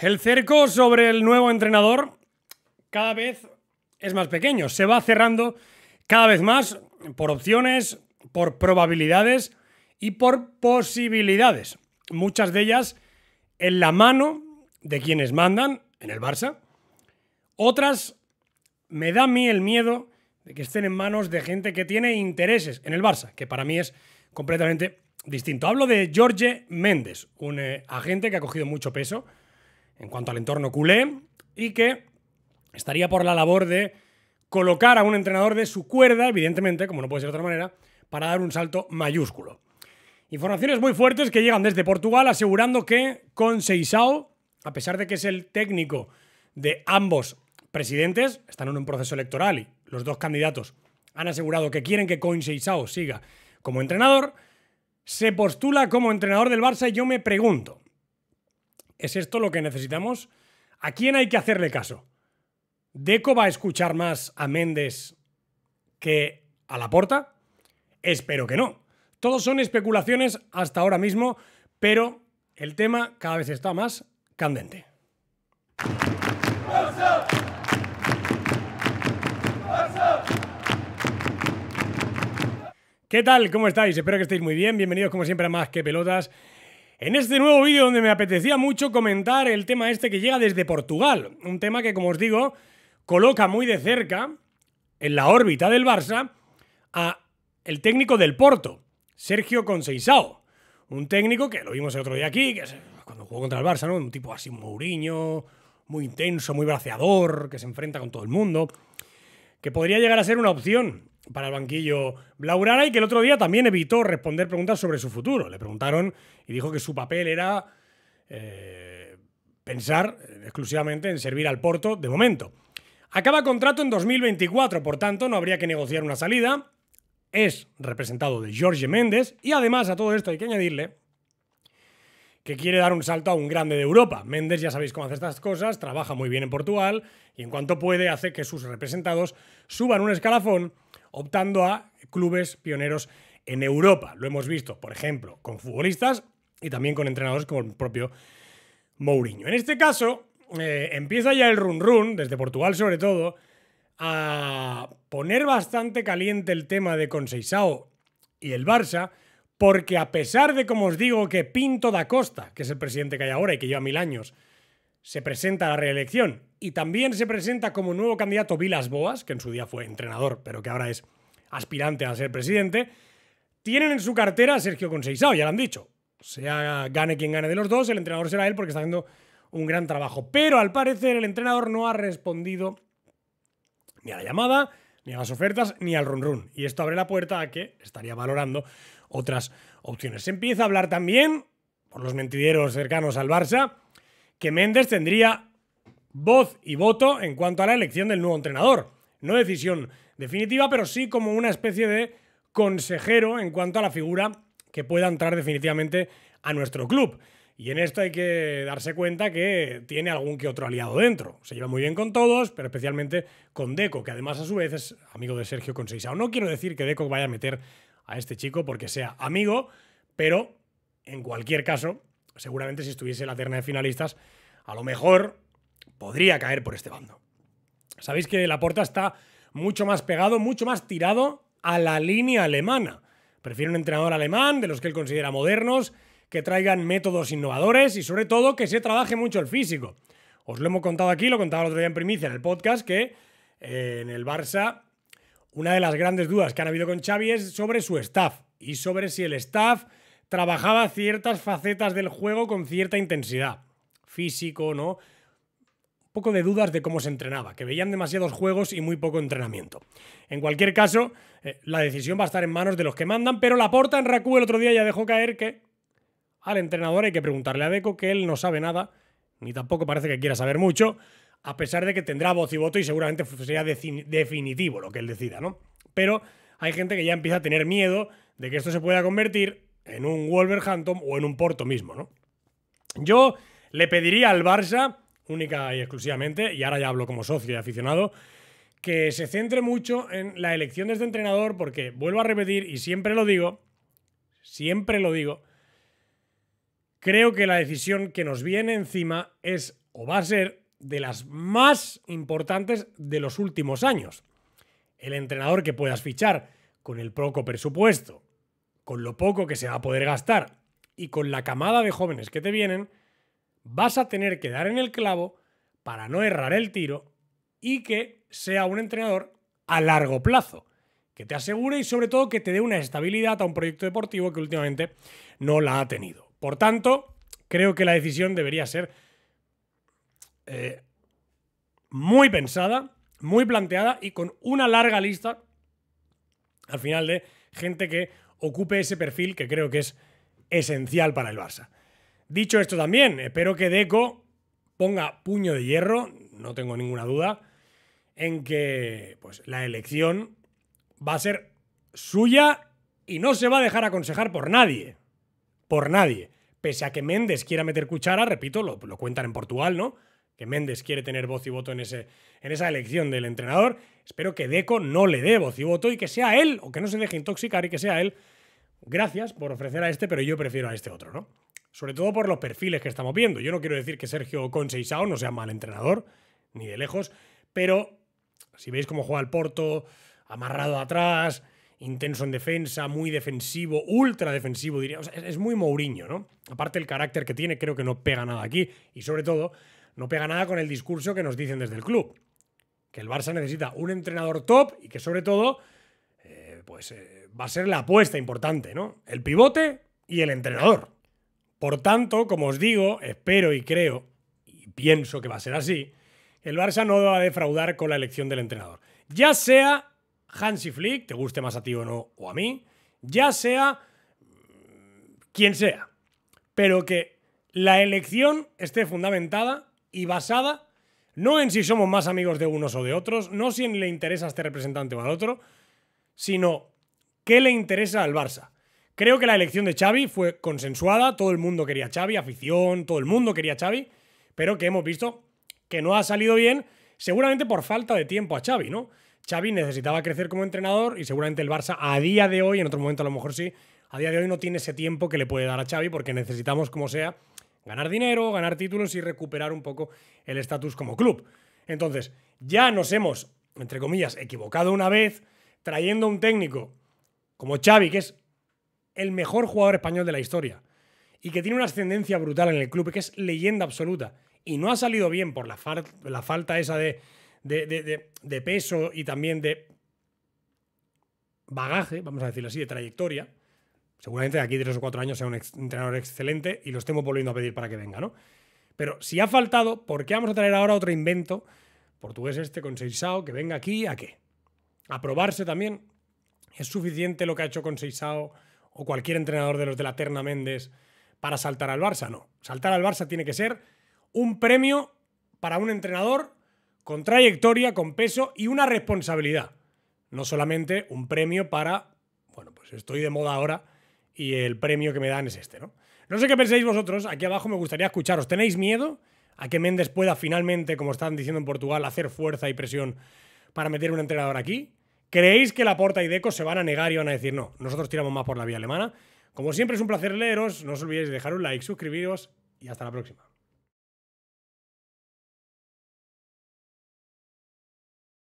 El cerco sobre el nuevo entrenador cada vez es más pequeño, se va cerrando cada vez más por opciones, por probabilidades y por posibilidades, muchas de ellas en la mano de quienes mandan en el Barça, otras me da a mí el miedo de que estén en manos de gente que tiene intereses en el Barça, que para mí es completamente distinto. Hablo de Jorge Méndez, un eh, agente que ha cogido mucho peso en cuanto al entorno culé y que estaría por la labor de colocar a un entrenador de su cuerda, evidentemente, como no puede ser de otra manera, para dar un salto mayúsculo. Informaciones muy fuertes que llegan desde Portugal asegurando que Seisao, a pesar de que es el técnico de ambos presidentes, están en un proceso electoral y los dos candidatos han asegurado que quieren que Seisao siga como entrenador, se postula como entrenador del Barça y yo me pregunto, ¿Es esto lo que necesitamos? ¿A quién hay que hacerle caso? ¿Deco va a escuchar más a Méndez que a Laporta? Espero que no. Todos son especulaciones hasta ahora mismo, pero el tema cada vez está más candente. ¿Qué tal? ¿Cómo estáis? Espero que estéis muy bien. Bienvenidos como siempre a Más que Pelotas. En este nuevo vídeo donde me apetecía mucho comentar el tema este que llega desde Portugal, un tema que como os digo coloca muy de cerca en la órbita del Barça a el técnico del Porto, Sergio Conceição, un técnico que lo vimos el otro día aquí, que cuando jugó contra el Barça, ¿no? Un tipo así Mourinho, muy intenso, muy braceador, que se enfrenta con todo el mundo, que podría llegar a ser una opción para el banquillo Blaurara y que el otro día también evitó responder preguntas sobre su futuro. Le preguntaron y dijo que su papel era eh, pensar exclusivamente en servir al Porto de momento. Acaba contrato en 2024, por tanto no habría que negociar una salida. Es representado de Jorge Méndez y además a todo esto hay que añadirle que quiere dar un salto a un grande de Europa. Méndez ya sabéis cómo hace estas cosas, trabaja muy bien en Portugal y en cuanto puede hace que sus representados suban un escalafón optando a clubes pioneros en Europa. Lo hemos visto, por ejemplo, con futbolistas y también con entrenadores como el propio Mourinho. En este caso, eh, empieza ya el run run, desde Portugal sobre todo, a poner bastante caliente el tema de Conceição y el Barça, porque a pesar de, como os digo, que Pinto da Costa, que es el presidente que hay ahora y que lleva mil años, se presenta a la reelección y también se presenta como nuevo candidato Vilas Boas, que en su día fue entrenador, pero que ahora es aspirante a ser presidente, tienen en su cartera a Sergio Conceizao, ya lo han dicho. Sea gane quien gane de los dos, el entrenador será él porque está haciendo un gran trabajo. Pero al parecer el entrenador no ha respondido ni a la llamada, ni a las ofertas, ni al run run. Y esto abre la puerta a que estaría valorando otras opciones. Se empieza a hablar también, por los mentideros cercanos al Barça, que Méndez tendría voz y voto en cuanto a la elección del nuevo entrenador. No decisión definitiva, pero sí como una especie de consejero en cuanto a la figura que pueda entrar definitivamente a nuestro club. Y en esto hay que darse cuenta que tiene algún que otro aliado dentro. Se lleva muy bien con todos, pero especialmente con Deco, que además a su vez es amigo de Sergio Conceição. No quiero decir que Deco vaya a meter a este chico porque sea amigo, pero en cualquier caso seguramente si estuviese la terna de finalistas, a lo mejor podría caer por este bando. Sabéis que Laporta está mucho más pegado, mucho más tirado a la línea alemana. Prefiere un entrenador alemán, de los que él considera modernos, que traigan métodos innovadores y sobre todo que se trabaje mucho el físico. Os lo hemos contado aquí, lo contaba el otro día en primicia en el podcast, que eh, en el Barça una de las grandes dudas que han habido con Xavi es sobre su staff y sobre si el staff trabajaba ciertas facetas del juego con cierta intensidad. Físico, ¿no? Un poco de dudas de cómo se entrenaba, que veían demasiados juegos y muy poco entrenamiento. En cualquier caso, eh, la decisión va a estar en manos de los que mandan, pero la porta en Raku el otro día ya dejó caer que al entrenador hay que preguntarle a Deco que él no sabe nada, ni tampoco parece que quiera saber mucho, a pesar de que tendrá voz y voto y seguramente será definitivo lo que él decida, ¿no? Pero hay gente que ya empieza a tener miedo de que esto se pueda convertir en un Wolverhampton o en un Porto mismo, ¿no? Yo le pediría al Barça, única y exclusivamente, y ahora ya hablo como socio y aficionado, que se centre mucho en la elección de este entrenador, porque vuelvo a repetir, y siempre lo digo, siempre lo digo, creo que la decisión que nos viene encima es o va a ser de las más importantes de los últimos años. El entrenador que puedas fichar con el poco presupuesto, con lo poco que se va a poder gastar y con la camada de jóvenes que te vienen, vas a tener que dar en el clavo para no errar el tiro y que sea un entrenador a largo plazo, que te asegure y sobre todo que te dé una estabilidad a un proyecto deportivo que últimamente no la ha tenido. Por tanto, creo que la decisión debería ser eh, muy pensada, muy planteada y con una larga lista al final de gente que ocupe ese perfil que creo que es esencial para el Barça. Dicho esto también, espero que Deco ponga puño de hierro, no tengo ninguna duda, en que pues, la elección va a ser suya y no se va a dejar aconsejar por nadie. Por nadie. Pese a que Méndez quiera meter cuchara, repito, lo cuentan en Portugal, ¿no? que Méndez quiere tener voz y voto en, ese, en esa elección del entrenador. Espero que Deco no le dé voz y voto y que sea él, o que no se deje intoxicar y que sea él. Gracias por ofrecer a este, pero yo prefiero a este otro, ¿no? Sobre todo por los perfiles que estamos viendo. Yo no quiero decir que Sergio Sao no sea mal entrenador, ni de lejos, pero si veis cómo juega el Porto, amarrado atrás, intenso en defensa, muy defensivo, ultra defensivo, diría. O sea, es muy Mourinho, ¿no? Aparte el carácter que tiene, creo que no pega nada aquí. Y sobre todo, no pega nada con el discurso que nos dicen desde el club. Que el Barça necesita un entrenador top y que sobre todo eh, pues, eh, va a ser la apuesta importante, ¿no? El pivote y el entrenador. Por tanto, como os digo, espero y creo, y pienso que va a ser así, el Barça no va a defraudar con la elección del entrenador. Ya sea Hansi Flick, te guste más a ti o no, o a mí, ya sea mm, quien sea, pero que la elección esté fundamentada y basada no en si somos más amigos de unos o de otros, no si le interesa a este representante o al otro, sino qué le interesa al Barça. Creo que la elección de Xavi fue consensuada, todo el mundo quería a Xavi, afición, todo el mundo quería a Xavi, pero que hemos visto que no ha salido bien, seguramente por falta de tiempo a Xavi, ¿no? Xavi necesitaba crecer como entrenador y seguramente el Barça a día de hoy, en otro momento a lo mejor sí, a día de hoy no tiene ese tiempo que le puede dar a Xavi porque necesitamos como sea ganar dinero, ganar títulos y recuperar un poco el estatus como club. Entonces, ya nos hemos, entre comillas, equivocado una vez trayendo un técnico como Xavi, que es el mejor jugador español de la historia y que tiene una ascendencia brutal en el club, que es leyenda absoluta. Y no ha salido bien por la, falta esa de, de, peso y también de bagaje, vamos a decirlo así, de trayectoria. Seguramente de aquí tres o cuatro años sea un entrenador excelente y lo estemos volviendo a pedir para que venga, ¿no? Pero si ha faltado, ¿por qué vamos a traer ahora otro invento portugués este con Seisao que venga aquí a qué? A probarse también. ¿Es suficiente lo que ha hecho con Seisao o cualquier entrenador de los de la Terna Méndez para saltar al Barça? No. Saltar al Barça tiene que ser un premio para un entrenador con trayectoria, con peso y una responsabilidad. No solamente un premio para, bueno, pues estoy de moda ahora y el premio que me dan es este, ¿no? No sé qué pensáis vosotros, aquí abajo me gustaría escucharos. ¿Tenéis miedo a que Méndez pueda finalmente, como están diciendo en Portugal, hacer fuerza y presión para meter un entrenador aquí? ¿Creéis que la Porta y Deco se van a negar y van a decir no? Nosotros tiramos más por la vía alemana. Como siempre es un placer leeros, no os olvidéis de dejar un like, suscribiros y hasta la próxima.